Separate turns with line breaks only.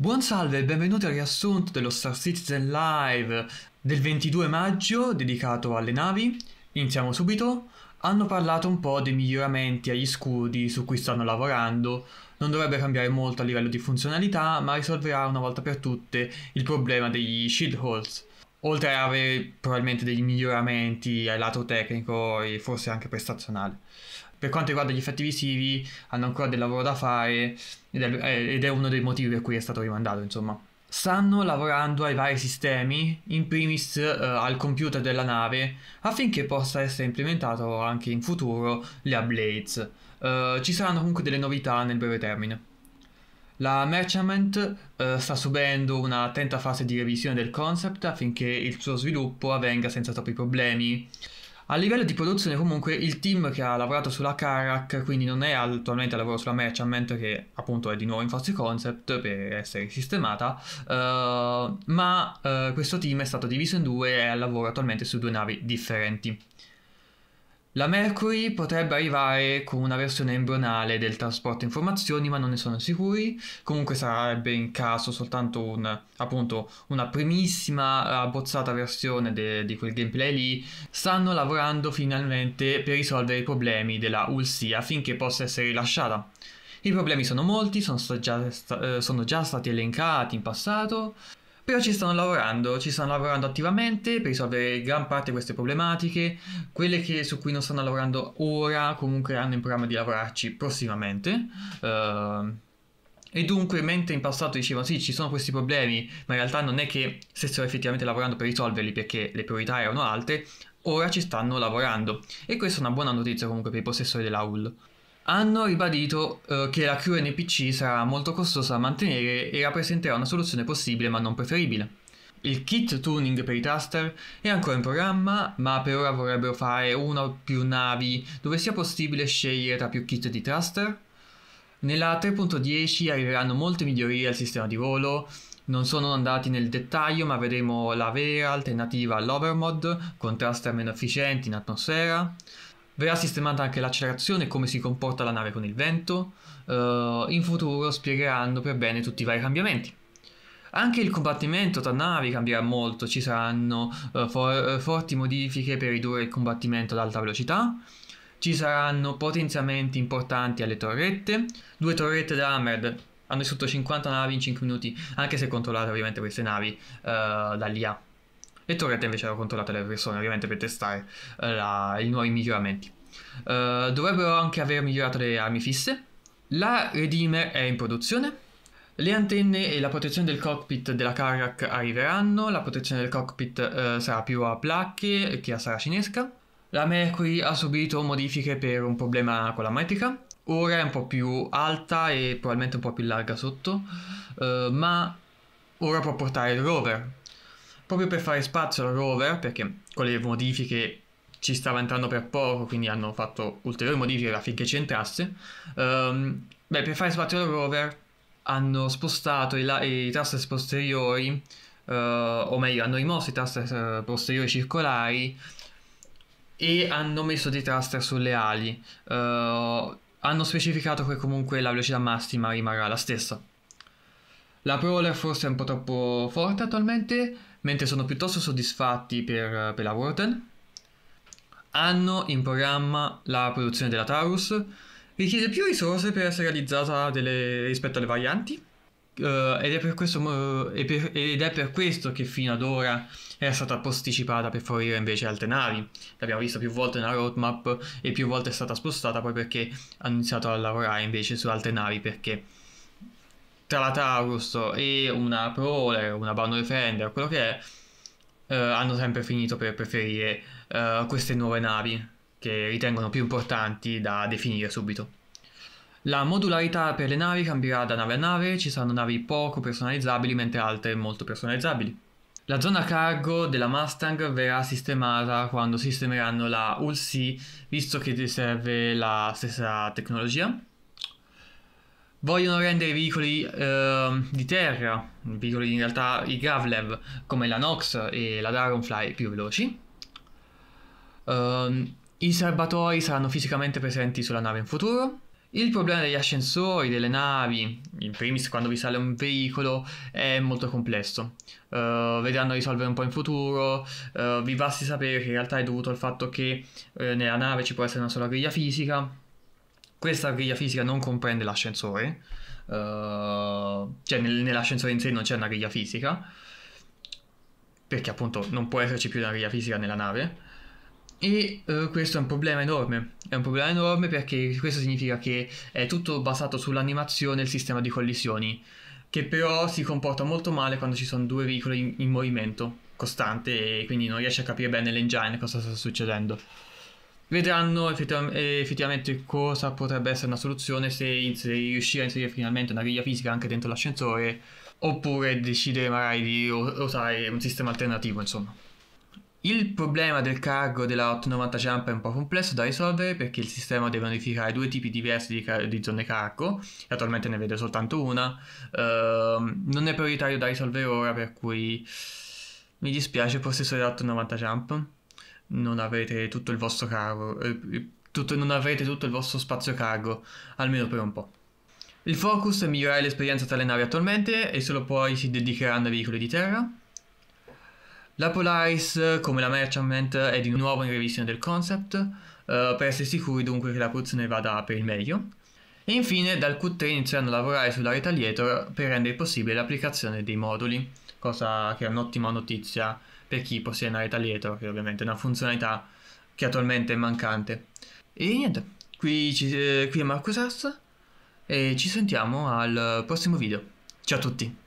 Buon salve e benvenuti al riassunto dello Star Citizen Live del 22 maggio dedicato alle navi. Iniziamo subito. Hanno parlato un po' dei miglioramenti agli scudi su cui stanno lavorando. Non dovrebbe cambiare molto a livello di funzionalità, ma risolverà una volta per tutte il problema degli shield holes. Oltre ad avere probabilmente dei miglioramenti al lato tecnico e forse anche prestazionale per quanto riguarda gli effetti visivi hanno ancora del lavoro da fare ed è, eh, ed è uno dei motivi per cui è stato rimandato insomma stanno lavorando ai vari sistemi, in primis eh, al computer della nave, affinché possa essere implementato anche in futuro le Ablades. Eh, ci saranno comunque delle novità nel breve termine. La Merchant eh, sta subendo un'attenta fase di revisione del concept affinché il suo sviluppo avvenga senza troppi problemi. A livello di produzione comunque il team che ha lavorato sulla Karak, quindi non è attualmente al lavoro sulla Merchant che appunto è di nuovo in fase concept per essere sistemata, uh, ma uh, questo team è stato diviso in due e lavora attualmente su due navi differenti. La Mercury potrebbe arrivare con una versione embrionale del trasporto informazioni, ma non ne sono sicuri. Comunque sarebbe in caso soltanto un, appunto, una primissima abbozzata eh, versione de- di quel gameplay lì. Stanno lavorando finalmente per risolvere i problemi della Ulsi affinché possa essere rilasciata. I problemi sono molti, sono, sta- già, sta- eh, sono già stati elencati in passato però ci stanno lavorando, ci stanno lavorando attivamente per risolvere gran parte di queste problematiche, quelle che, su cui non stanno lavorando ora comunque hanno in programma di lavorarci prossimamente. Uh, e dunque, mentre in passato dicevano sì, ci sono questi problemi, ma in realtà non è che stessero effettivamente lavorando per risolverli perché le priorità erano alte, ora ci stanno lavorando. E questa è una buona notizia comunque per i possessori della dell'AUL hanno ribadito eh, che la crew NPC sarà molto costosa da mantenere e rappresenterà una soluzione possibile ma non preferibile. Il kit tuning per i taster è ancora in programma, ma per ora vorrebbero fare una o più navi dove sia possibile scegliere tra più kit di taster. Nella 3.10 arriveranno molte migliorie al sistema di volo, non sono andati nel dettaglio ma vedremo la vera alternativa all'overmod con taster meno efficienti in atmosfera, Verrà sistemata anche l'accelerazione e come si comporta la nave con il vento. Uh, in futuro spiegheranno per bene tutti i vari cambiamenti. Anche il combattimento tra navi cambierà molto, ci saranno uh, for- eh, forti modifiche per ridurre il combattimento ad alta velocità, ci saranno potenziamenti importanti alle torrette, due torrette da Hammered hanno distrutto 50 navi in 5 minuti, anche se controllate ovviamente queste navi uh, dall'IA e Torretta invece aveva controllato le persone ovviamente per testare eh, la, i nuovi miglioramenti. Uh, dovrebbero anche aver migliorato le armi fisse. La Redeemer è in produzione. Le antenne e la protezione del cockpit della Karak arriveranno, la protezione del cockpit uh, sarà più a placche che a saracinesca. La Mercury ha subito modifiche per un problema con la metrica, ora è un po' più alta e probabilmente un po' più larga sotto, uh, ma ora può portare il rover, proprio per fare spazio alla rover, perché con le modifiche ci stava entrando per poco, quindi hanno fatto ulteriori modifiche affinché ci entrasse. Um, beh, per fare spazio alla rover hanno spostato i, la- i taster posteriori, uh, o meglio, hanno rimosso i taster eh, posteriori circolari e hanno messo dei taster sulle ali. Uh, hanno specificato che comunque la velocità massima rimarrà la stessa. La Brawler forse è un po' troppo forte attualmente, mentre sono piuttosto soddisfatti per, per la Warden. Hanno in programma la produzione della Taurus, richiede più risorse per essere realizzata delle, rispetto alle varianti. Uh, ed, è questo, uh, è per, ed, è per questo, che fino ad ora era stata posticipata per favorire invece altre navi. L'abbiamo visto più volte nella roadmap e più volte è stata spostata poi perché hanno iniziato a lavorare invece su altre navi perché tra la Taurus e una Prole, una Bano Defender, quello che è, eh, hanno sempre finito per preferire eh, queste nuove navi che ritengono più importanti da definire subito. La modularità per le navi cambierà da nave a nave, ci saranno navi poco personalizzabili mentre altre molto personalizzabili. La zona cargo della Mustang verrà sistemata quando sistemeranno la Hull visto che serve la stessa tecnologia vogliono rendere i veicoli eh, di terra, veicoli in realtà i Gravlev come la Nox e la Dragonfly più veloci. Um, I serbatoi saranno fisicamente presenti sulla nave in futuro. Il problema degli ascensori, delle navi, in primis quando vi sale un veicolo, è molto complesso. Uh, vedranno risolvere un po' in futuro, uh, vi basti sapere che in realtà è dovuto al fatto che uh, nella nave ci può essere una sola griglia fisica, questa griglia fisica non comprende l'ascensore, uh, cioè nel, nell'ascensore in sé non c'è una griglia fisica, perché appunto non può esserci più una griglia fisica nella nave. E uh, questo è un problema enorme, è un problema enorme perché questo significa che è tutto basato sull'animazione e il sistema di collisioni, che però si comporta molto male quando ci sono due veicoli in, in movimento costante e quindi non riesce a capire bene l'engine cosa sta succedendo vedranno effettivamente cosa potrebbe essere una soluzione se, se riuscire a inserire finalmente una griglia fisica anche dentro l'ascensore oppure decidere magari di usare un sistema alternativo insomma. Il problema del cargo della 890 Jump è un po' complesso da risolvere perché il sistema deve modificare due tipi diversi di, car- di zone cargo e attualmente ne vede soltanto una. Uh, non è prioritario da risolvere ora per cui mi dispiace possessore della 890 Jump non avete tutto il vostro cargo, eh, eh, tutto, non avrete tutto il vostro spazio cargo, almeno per un po'. Il focus è migliorare l'esperienza tra le navi attualmente e solo poi si dedicheranno ai veicoli di terra. La Polaris, come la Merchantment, è di nuovo in revisione del concept, eh, per essere sicuri dunque che la produzione vada per il meglio. E infine dal Q3 inizieranno a lavorare sulla Retaliator per rendere possibile l'applicazione dei moduli cosa che è un'ottima notizia per chi possiede una rete dietro, che ovviamente è una funzionalità che attualmente è mancante. E niente, qui, ci, eh, qui è Marco Sassa e ci sentiamo al prossimo video. Ciao a tutti!